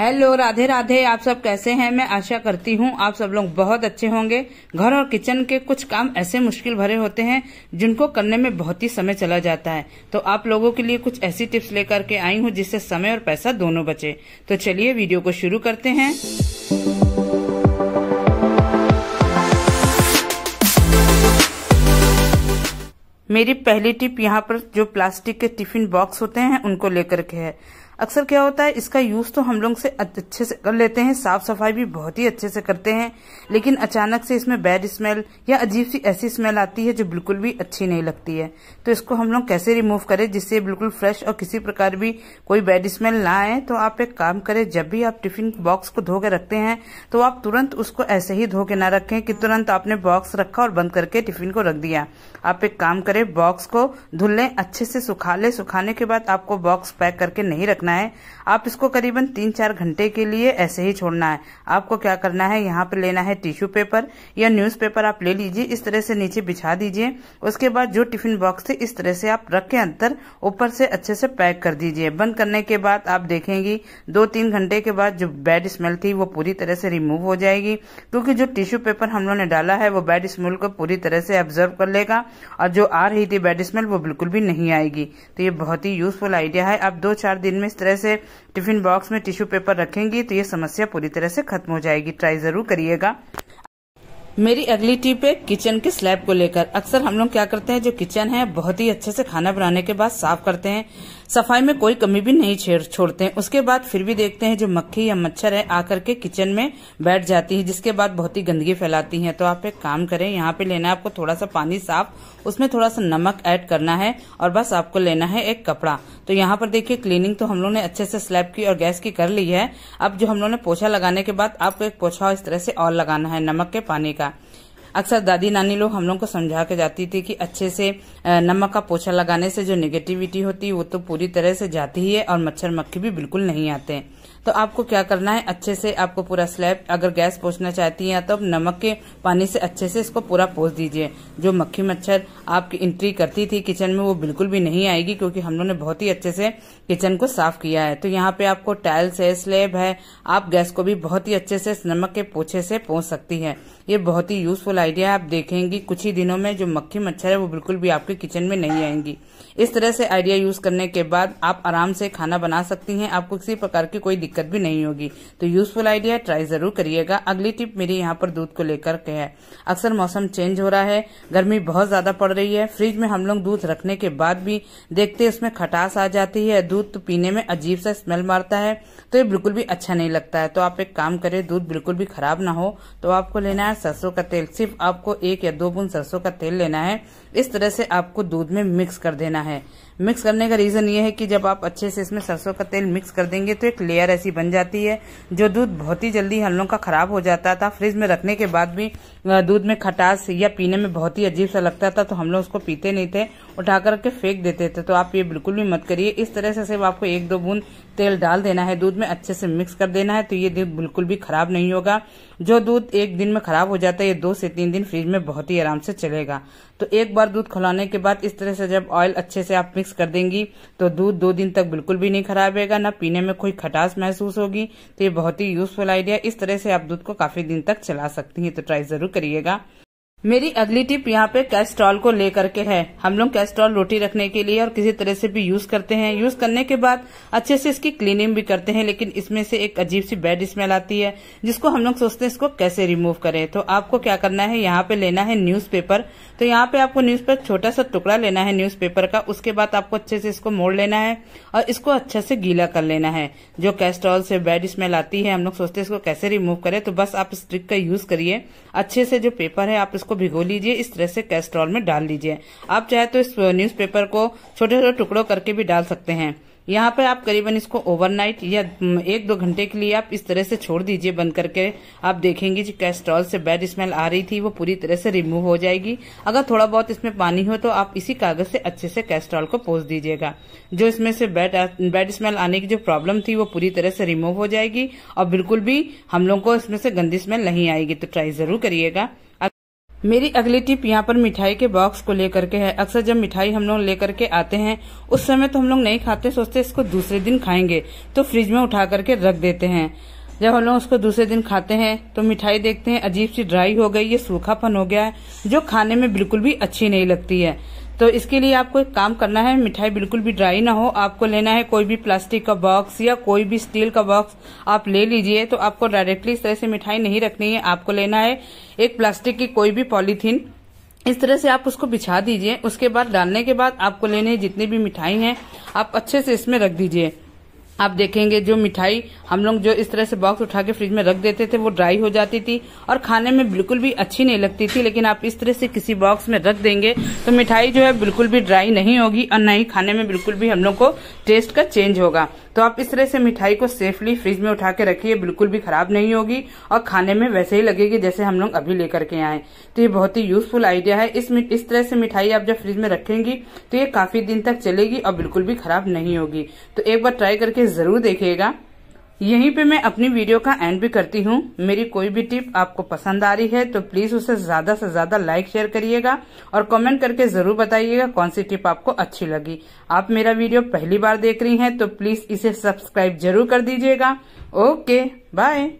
hello Radhe Radhe आप सब कैसे हैं मैं आशा करती हूँ आप सब लोग बहुत अच्छे होंगे घर और किचन के कुछ काम ऐसे मुश्किल भरे होते हैं जिनको करने में बहुत ही समय चला जाता है तो आप लोगों के लिए कुछ ऐसी टिप्स लेकर के आई हूँ जिससे समय और पैसा दोनों बचे तो चलिए वीडियो को शुरू करते हैं मेरी पहली टिप यहाँ पर जो प्लास्टिक के टिफिन बॉक्स होते हैं उनको लेकर के है अक्सर क्या होता है इसका यूज तो हम लोग से अच्छे से कर लेते हैं साफ सफाई भी बहुत ही अच्छे से करते हैं लेकिन अचानक से इसमें बैड स्मेल या अजीब सी ऐसी स्मेल आती है जो बिल्कुल भी अच्छी नहीं लगती है तो इसको हम लोग कैसे रिमूव करें जिससे बिल्कुल फ्रेश और किसी प्रकार भी कोई बैड स्मेल ना आए तो आप एक काम करें जब भी आप टिफिन बॉक्स को धो के रखते हैं तो आप तुरंत उसको ऐसे ही धो के ना रखें कि तुरंत आपने बॉक्स रखा और बंद करके टिफिन को रख दिया आप एक काम करें बॉक्स को धुल लें अच्छे से सुखा लें सुखाने के बाद आपको बॉक्स पैक करके नहीं रखना करना है आप इसको करीबन तीन चार घंटे के लिए ऐसे ही छोड़ना है आपको क्या करना है यहाँ पर लेना है टिश्यू पेपर या न्यूज पेपर आप ले लीजिए इस तरह से नीचे बिछा दीजिए उसके बाद जो टिफिन बॉक्स थे इस तरह से आप रख के अंतर ऊपर से अच्छे से पैक कर दीजिए बंद करने के बाद आप देखेंगी दो तीन घंटे के बाद जो बैड स्मेल थी वो पूरी तरह से रिमूव हो जाएगी क्योंकि जो टिश्यू पेपर हम लोगों ने डाला है वो बैड स्मेल को पूरी तरह से ऑब्जर्व कर लेगा और जो आ रही थी बैड स्मेल वो बिल्कुल भी नहीं आएगी तो ये बहुत ही यूजफुल आइडिया है आप दो चार दिन में तरह से टिफिन बॉक्स में टिश्यू पेपर रखेंगी तो ये समस्या पूरी तरह से खत्म हो जाएगी ट्राई जरूर करिएगा मेरी अगली टिप है किचन के स्लैब को लेकर अक्सर हम लोग क्या करते हैं जो किचन है बहुत ही अच्छे से खाना बनाने के बाद साफ करते हैं सफाई में कोई कमी भी नहीं छोड़ते हैं उसके बाद फिर भी देखते हैं जो मक्खी या मच्छर है आकर के किचन में बैठ जाती है जिसके बाद बहुत ही गंदगी फैलाती है तो आप एक काम करें यहाँ पे लेना है आपको थोड़ा सा पानी साफ उसमें थोड़ा सा नमक ऐड करना है और बस आपको लेना है एक कपड़ा तो यहाँ पर देखिए क्लीनिंग तो हम लोग ने अच्छे से स्लैब की और गैस की कर ली है अब जो हम लोग ने पोछा लगाने के बाद आपको एक पोछा इस तरह से और लगाना है नमक के पानी का अक्सर दादी नानी लोग हम लोग को समझा के जाती थी कि अच्छे से नमक का पोछा लगाने से जो निगेटिविटी होती है वो तो पूरी तरह से जाती ही है और मच्छर मक्खी भी बिल्कुल नहीं आते हैं तो आपको क्या करना है अच्छे से आपको पूरा स्लैब अगर गैस पोछना चाहती है तो नमक के पानी से अच्छे से इसको पूरा पोछ दीजिए जो मक्खी मच्छर आपकी एंट्री करती थी किचन में वो बिल्कुल भी नहीं आएगी क्योंकि हम लोग ने बहुत ही अच्छे से किचन को साफ किया है तो यहाँ पे आपको टाइल्स है स्लैब है आप गैस को भी बहुत ही अच्छे से नमक के पोछे से पोस सकती है ये बहुत ही यूजफुल आइडिया आप देखेंगी कुछ ही दिनों में जो मक्खी मच्छर है वो बिल्कुल भी आपके किचन में नहीं आएंगी इस तरह से आइडिया यूज करने के बाद आप आराम से खाना बना सकती हैं आपको किसी प्रकार की कोई दिक्कत भी नहीं होगी तो यूजफुल आइडिया ट्राई जरूर करिएगा अगली टिप मेरी यहाँ पर दूध को लेकर के है अक्सर मौसम चेंज हो रहा है गर्मी बहुत ज्यादा पड़ रही है फ्रिज में हम लोग दूध रखने के बाद भी देखते उसमें खटास आ जाती है दूध तो पीने में अजीब सा स्मेल मारता है तो ये बिल्कुल भी अच्छा नहीं लगता है तो आप एक काम करें दूध बिल्कुल भी खराब ना हो तो आपको लेना है सरसों का तेल सिर्फ सिर्फ आपको एक या दो बूंद सरसों का तेल लेना है इस तरह से आपको दूध में मिक्स कर देना है मिक्स करने का रीज़न ये है कि जब आप अच्छे से इसमें सरसों का तेल मिक्स कर देंगे तो एक लेयर ऐसी बन जाती है जो दूध बहुत ही जल्दी हम लोग का ख़राब हो जाता था फ्रिज में रखने के बाद भी दूध में खटास या पीने में बहुत ही अजीब सा लगता था तो हम लोग उसको पीते नहीं थे उठा करके फेंक देते थे तो आप ये बिल्कुल भी मत करिए इस तरह से सिर्फ आपको एक दो बूंद तेल डाल देना है दूध में अच्छे से मिक्स कर देना है तो ये दूध बिल्कुल भी खराब नहीं होगा जो दूध एक दिन में खराब हो जाता है ये दो से तीन दिन फ्रिज में बहुत ही आराम से चलेगा तो एक बार दूध खुलाने के बाद इस तरह से जब ऑयल अच्छे से आप मिक्स कर देंगी तो दूध दो दिन तक बिल्कुल भी नहीं खराब होगा ना पीने में कोई खटास महसूस होगी तो ये बहुत ही यूजफुल आइडिया इस तरह से आप दूध को काफी दिन तक चला सकती हैं तो ट्राई जरूर करिएगा मेरी अगली टिप यहाँ पे कैस्ट्रॉल को लेकर के है हम लोग कैस्ट्रॉल रोटी रखने के लिए और किसी तरह से भी यूज करते हैं यूज करने के बाद अच्छे से इसकी क्लीनिंग भी करते हैं लेकिन इसमें से एक अजीब सी बैड स्मेल आती है जिसको हम लोग सोचते हैं इसको कैसे रिमूव करें तो आपको क्या करना है यहाँ पे लेना है न्यूज तो यहाँ पे आपको न्यूज छोटा सा टुकड़ा लेना है न्यूज का उसके बाद आपको अच्छे से इसको मोड़ लेना है और इसको अच्छे से गीला कर लेना है जो कैस्ट्रॉल से बैड स्मेल आती है हम लोग सोचते हैं इसको कैसे रिमूव करे तो बस आप ट्रिक का यूज करिए अच्छे से जो पेपर है आप इसको को भिगो लीजिए इस तरह से कैस्ट्रॉल में डाल लीजिए आप चाहे तो इस पेपर को छोटे छोटे टुकड़ों करके भी डाल सकते हैं यहाँ पर आप करीबन इसको ओवरनाइट या एक दो घंटे के लिए आप इस तरह से छोड़ दीजिए बंद करके आप देखेंगे जो कैस्ट्रॉल से बैड स्मेल आ रही थी वो पूरी तरह से रिमूव हो जाएगी अगर थोड़ा बहुत इसमें पानी हो तो आप इसी कागज से अच्छे से कैस्ट्रॉल को पोस दीजिएगा जो इसमें से बैड बैड स्मेल आने की जो प्रॉब्लम थी वो पूरी तरह से रिमूव हो जाएगी और बिल्कुल भी हम लोग को इसमें से गंदी स्मेल नहीं आएगी तो ट्राई जरूर करिएगा मेरी अगली टिप यहाँ पर मिठाई के बॉक्स को लेकर के है अक्सर जब मिठाई हम लोग लेकर के आते हैं उस समय तो हम लोग नहीं खाते सोचते इसको दूसरे दिन खाएंगे तो फ्रिज में उठा करके रख देते हैं जब हम लोग उसको दूसरे दिन खाते हैं तो मिठाई देखते हैं अजीब सी ड्राई हो गई ये सूखापन हो गया है जो खाने में बिल्कुल भी अच्छी नहीं लगती है तो इसके लिए आपको एक काम करना है मिठाई बिल्कुल भी ड्राई ना हो आपको लेना है कोई भी प्लास्टिक का बॉक्स या कोई भी स्टील का बॉक्स आप ले लीजिए तो आपको डायरेक्टली इस तरह से मिठाई नहीं रखनी है आपको लेना है एक प्लास्टिक की कोई भी पॉलीथीन इस तरह से आप उसको बिछा दीजिए उसके बाद डालने के बाद आपको लेने जितनी भी मिठाई है आप अच्छे से इसमें रख दीजिए आप देखेंगे जो मिठाई हम लोग जो इस तरह से बॉक्स उठा के फ्रिज में रख देते थे वो ड्राई हो जाती थी और खाने में बिल्कुल भी अच्छी नहीं लगती थी लेकिन आप इस तरह से किसी बॉक्स में रख देंगे तो मिठाई जो है बिल्कुल भी ड्राई नहीं होगी और नहीं ही खाने में बिल्कुल भी हम लोग को टेस्ट का चेंज होगा तो आप इस तरह से मिठाई को सेफली फ्रिज में उठा के रखिए बिल्कुल भी खराब नहीं होगी और खाने में वैसे ही लगेगी जैसे हम लोग अभी लेकर के आए तो ये बहुत ही यूजफुल आइडिया है इस इस तरह से मिठाई आप जब फ्रिज में रखेंगी तो ये काफी दिन तक चलेगी और बिल्कुल भी खराब नहीं होगी तो एक बार ट्राई करके ज़रूर देखिएगा यहीं पे मैं अपनी वीडियो का एंड भी करती हूँ मेरी कोई भी टिप आपको पसंद आ रही है तो प्लीज उसे ज्यादा से ज्यादा लाइक शेयर करिएगा और कमेंट करके जरूर बताइएगा कौन सी टिप आपको अच्छी लगी आप मेरा वीडियो पहली बार देख रही हैं तो प्लीज इसे सब्सक्राइब जरूर कर दीजिएगा ओके बाय